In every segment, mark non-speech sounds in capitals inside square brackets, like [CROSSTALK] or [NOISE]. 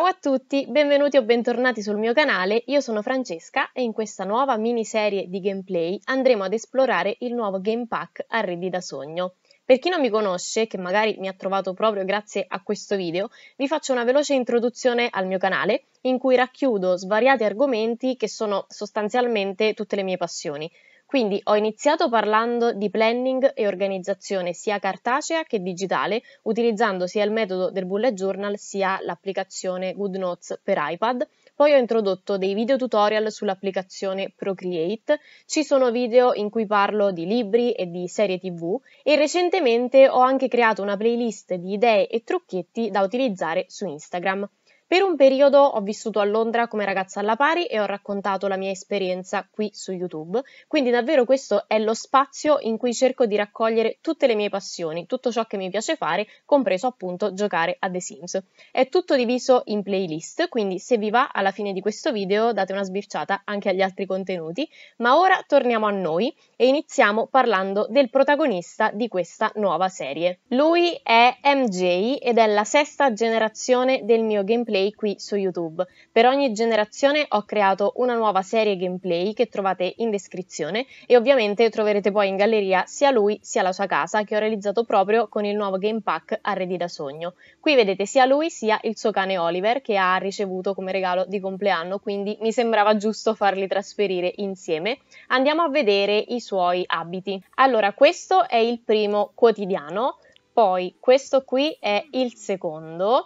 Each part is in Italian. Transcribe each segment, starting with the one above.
Ciao a tutti, benvenuti o bentornati sul mio canale, io sono Francesca e in questa nuova miniserie di gameplay andremo ad esplorare il nuovo game pack Arredi da Sogno. Per chi non mi conosce, che magari mi ha trovato proprio grazie a questo video, vi faccio una veloce introduzione al mio canale in cui racchiudo svariati argomenti che sono sostanzialmente tutte le mie passioni. Quindi ho iniziato parlando di planning e organizzazione sia cartacea che digitale, utilizzando sia il metodo del bullet journal sia l'applicazione GoodNotes per iPad. Poi ho introdotto dei video tutorial sull'applicazione Procreate, ci sono video in cui parlo di libri e di serie TV e recentemente ho anche creato una playlist di idee e trucchetti da utilizzare su Instagram. Per un periodo ho vissuto a Londra come ragazza alla pari e ho raccontato la mia esperienza qui su YouTube, quindi davvero questo è lo spazio in cui cerco di raccogliere tutte le mie passioni, tutto ciò che mi piace fare, compreso appunto giocare a The Sims. È tutto diviso in playlist, quindi se vi va alla fine di questo video date una sbirciata anche agli altri contenuti, ma ora torniamo a noi e iniziamo parlando del protagonista di questa nuova serie. Lui è MJ ed è la sesta generazione del mio gameplay gameplay qui su YouTube. Per ogni generazione ho creato una nuova serie gameplay che trovate in descrizione e ovviamente troverete poi in galleria sia lui sia la sua casa che ho realizzato proprio con il nuovo game pack Arredi da sogno. Qui vedete sia lui sia il suo cane Oliver che ha ricevuto come regalo di compleanno, quindi mi sembrava giusto farli trasferire insieme. Andiamo a vedere i suoi abiti. Allora, questo è il primo quotidiano, poi questo qui è il secondo,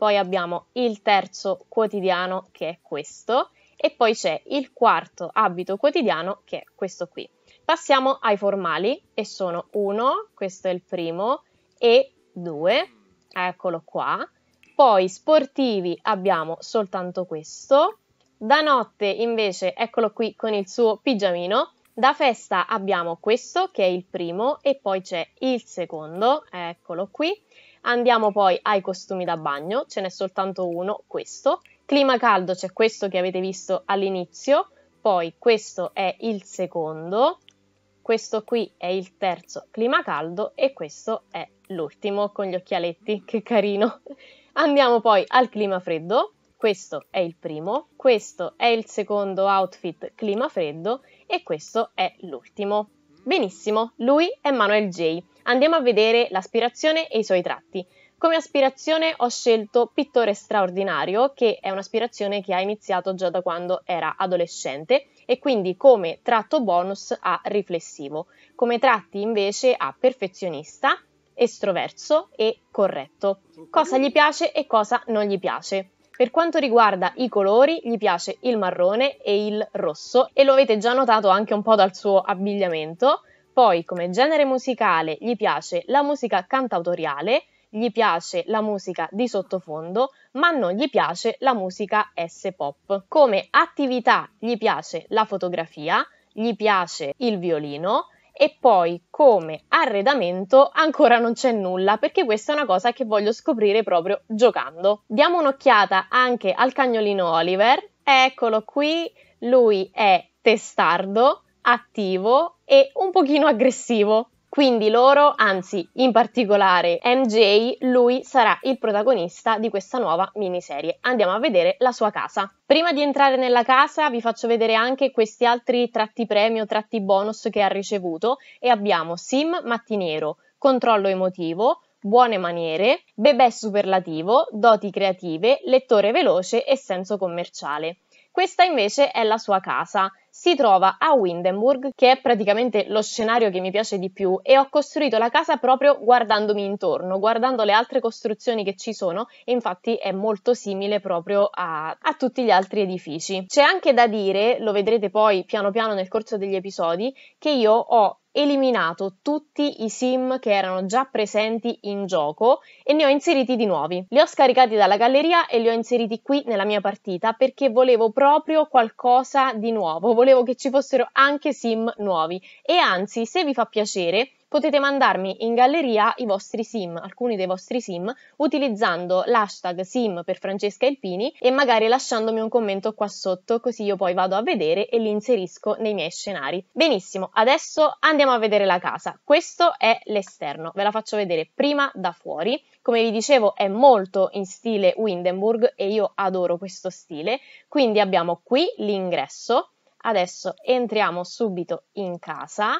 poi abbiamo il terzo quotidiano che è questo e poi c'è il quarto abito quotidiano che è questo qui. Passiamo ai formali e sono 1, questo è il primo, e due, eccolo qua. Poi sportivi abbiamo soltanto questo. Da notte invece eccolo qui con il suo pigiamino. Da festa abbiamo questo che è il primo e poi c'è il secondo, eccolo qui. Andiamo poi ai costumi da bagno, ce n'è soltanto uno, questo. Clima caldo c'è questo che avete visto all'inizio, poi questo è il secondo, questo qui è il terzo clima caldo e questo è l'ultimo con gli occhialetti, che carino. [LAUGHS] Andiamo poi al clima freddo, questo è il primo, questo è il secondo outfit clima freddo e questo è l'ultimo. Benissimo, lui è Manuel J. Andiamo a vedere l'aspirazione e i suoi tratti. Come aspirazione ho scelto Pittore straordinario, che è un'aspirazione che ha iniziato già da quando era adolescente e quindi come tratto bonus ha riflessivo. Come tratti invece ha perfezionista, estroverso e corretto. Cosa gli piace e cosa non gli piace. Per quanto riguarda i colori, gli piace il marrone e il rosso e lo avete già notato anche un po' dal suo abbigliamento poi, come genere musicale, gli piace la musica cantautoriale, gli piace la musica di sottofondo, ma non gli piace la musica S-pop. Come attività gli piace la fotografia, gli piace il violino e poi come arredamento ancora non c'è nulla perché questa è una cosa che voglio scoprire proprio giocando. Diamo un'occhiata anche al cagnolino Oliver, eccolo qui, lui è testardo, attivo e un pochino aggressivo. Quindi loro, anzi in particolare MJ, lui sarà il protagonista di questa nuova miniserie. Andiamo a vedere la sua casa. Prima di entrare nella casa vi faccio vedere anche questi altri tratti premio, tratti bonus che ha ricevuto e abbiamo Sim Mattiniero, Controllo emotivo, buone maniere, bebè superlativo, doti creative, lettore veloce e senso commerciale. Questa invece è la sua casa. Si trova a Windenburg, che è praticamente lo scenario che mi piace di più, e ho costruito la casa proprio guardandomi intorno, guardando le altre costruzioni che ci sono, e infatti è molto simile proprio a, a tutti gli altri edifici. C'è anche da dire, lo vedrete poi piano piano nel corso degli episodi, che io ho eliminato tutti i sim che erano già presenti in gioco e ne ho inseriti di nuovi. Li ho scaricati dalla galleria e li ho inseriti qui nella mia partita perché volevo proprio qualcosa di nuovo, volevo che ci fossero anche sim nuovi e anzi se vi fa piacere potete mandarmi in galleria i vostri sim, alcuni dei vostri sim, utilizzando l'hashtag sim per Francesca Elpini e magari lasciandomi un commento qua sotto, così io poi vado a vedere e li inserisco nei miei scenari. Benissimo, adesso andiamo a vedere la casa. Questo è l'esterno, ve la faccio vedere prima da fuori. Come vi dicevo è molto in stile Windenburg e io adoro questo stile, quindi abbiamo qui l'ingresso. Adesso entriamo subito in casa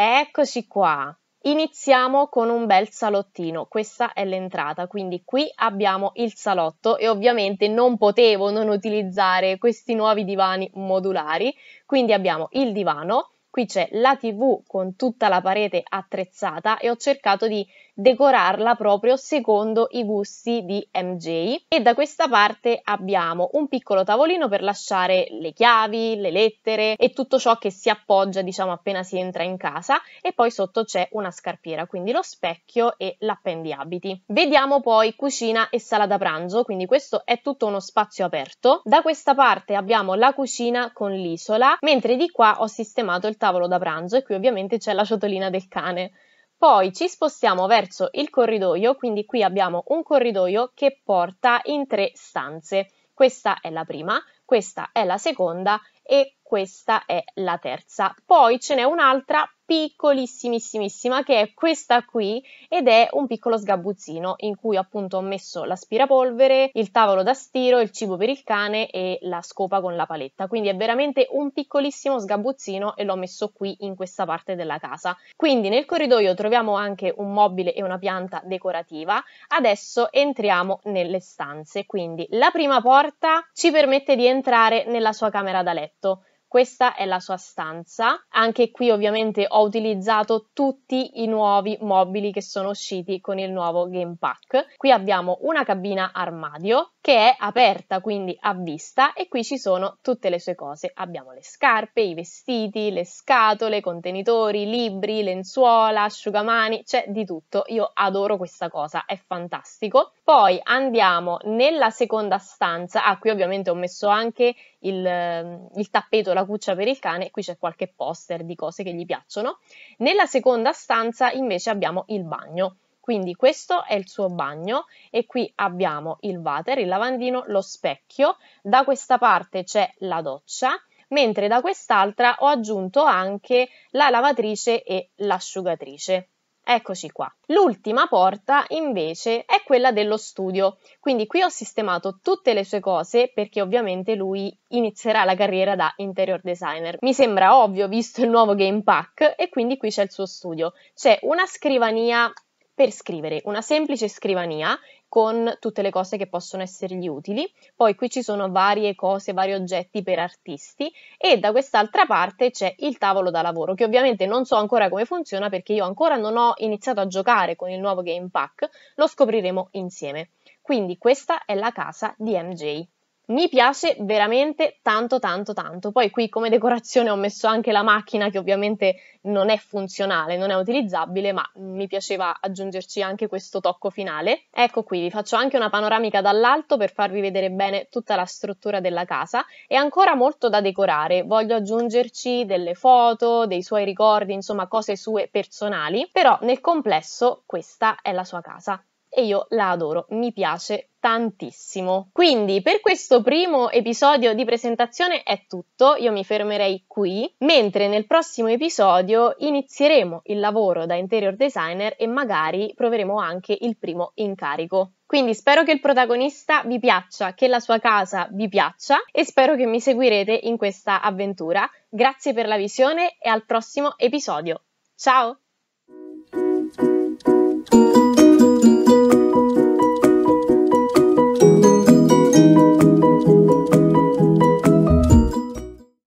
Eccoci qua. Iniziamo con un bel salottino, questa è l'entrata, quindi qui abbiamo il salotto e ovviamente non potevo non utilizzare questi nuovi divani modulari, quindi abbiamo il divano, qui c'è la tv con tutta la parete attrezzata e ho cercato di decorarla proprio secondo i gusti di MJ e da questa parte abbiamo un piccolo tavolino per lasciare le chiavi, le lettere e tutto ciò che si appoggia diciamo appena si entra in casa e poi sotto c'è una scarpiera quindi lo specchio e l'appendiabiti. Vediamo poi cucina e sala da pranzo quindi questo è tutto uno spazio aperto. Da questa parte abbiamo la cucina con l'isola mentre di qua ho sistemato il tavolo da pranzo e qui ovviamente c'è la ciotolina del cane. Poi ci spostiamo verso il corridoio, quindi qui abbiamo un corridoio che porta in tre stanze. Questa è la prima, questa è la seconda e questa è la terza. Poi ce n'è un'altra piccolissimissimissima che è questa qui ed è un piccolo sgabuzzino in cui appunto ho messo l'aspirapolvere, il tavolo da stiro, il cibo per il cane e la scopa con la paletta. Quindi è veramente un piccolissimo sgabuzzino e l'ho messo qui in questa parte della casa. Quindi nel corridoio troviamo anche un mobile e una pianta decorativa. Adesso entriamo nelle stanze. Quindi la prima porta ci permette di entrare nella sua camera da letto. Questa è la sua stanza. Anche qui ovviamente ho utilizzato tutti i nuovi mobili che sono usciti con il nuovo Game Pack. Qui abbiamo una cabina armadio che è aperta, quindi a vista, e qui ci sono tutte le sue cose. Abbiamo le scarpe, i vestiti, le scatole, contenitori, libri, lenzuola, asciugamani, c'è di tutto. Io adoro questa cosa, è fantastico. Poi andiamo nella seconda stanza, ah qui ovviamente ho messo anche il, ehm, il tappeto, la cuccia per il cane, qui c'è qualche poster di cose che gli piacciono. Nella seconda stanza invece abbiamo il bagno. Quindi questo è il suo bagno e qui abbiamo il water, il lavandino, lo specchio, da questa parte c'è la doccia, mentre da quest'altra ho aggiunto anche la lavatrice e l'asciugatrice. Eccoci qua. L'ultima porta invece è quella dello studio, quindi qui ho sistemato tutte le sue cose perché ovviamente lui inizierà la carriera da interior designer. Mi sembra ovvio visto il nuovo game pack e quindi qui c'è il suo studio. C'è una scrivania per scrivere una semplice scrivania con tutte le cose che possono essergli utili. Poi qui ci sono varie cose, vari oggetti per artisti e da quest'altra parte c'è il tavolo da lavoro che ovviamente non so ancora come funziona perché io ancora non ho iniziato a giocare con il nuovo game pack, lo scopriremo insieme. Quindi questa è la casa di MJ. Mi piace veramente tanto tanto tanto. Poi qui come decorazione ho messo anche la macchina che ovviamente non è funzionale, non è utilizzabile, ma mi piaceva aggiungerci anche questo tocco finale. Ecco qui, vi faccio anche una panoramica dall'alto per farvi vedere bene tutta la struttura della casa. È ancora molto da decorare, voglio aggiungerci delle foto, dei suoi ricordi, insomma cose sue personali, però nel complesso questa è la sua casa e io la adoro, mi piace tantissimo. Quindi per questo primo episodio di presentazione è tutto, io mi fermerei qui, mentre nel prossimo episodio inizieremo il lavoro da interior designer e magari proveremo anche il primo incarico. Quindi spero che il protagonista vi piaccia, che la sua casa vi piaccia e spero che mi seguirete in questa avventura. Grazie per la visione e al prossimo episodio. Ciao!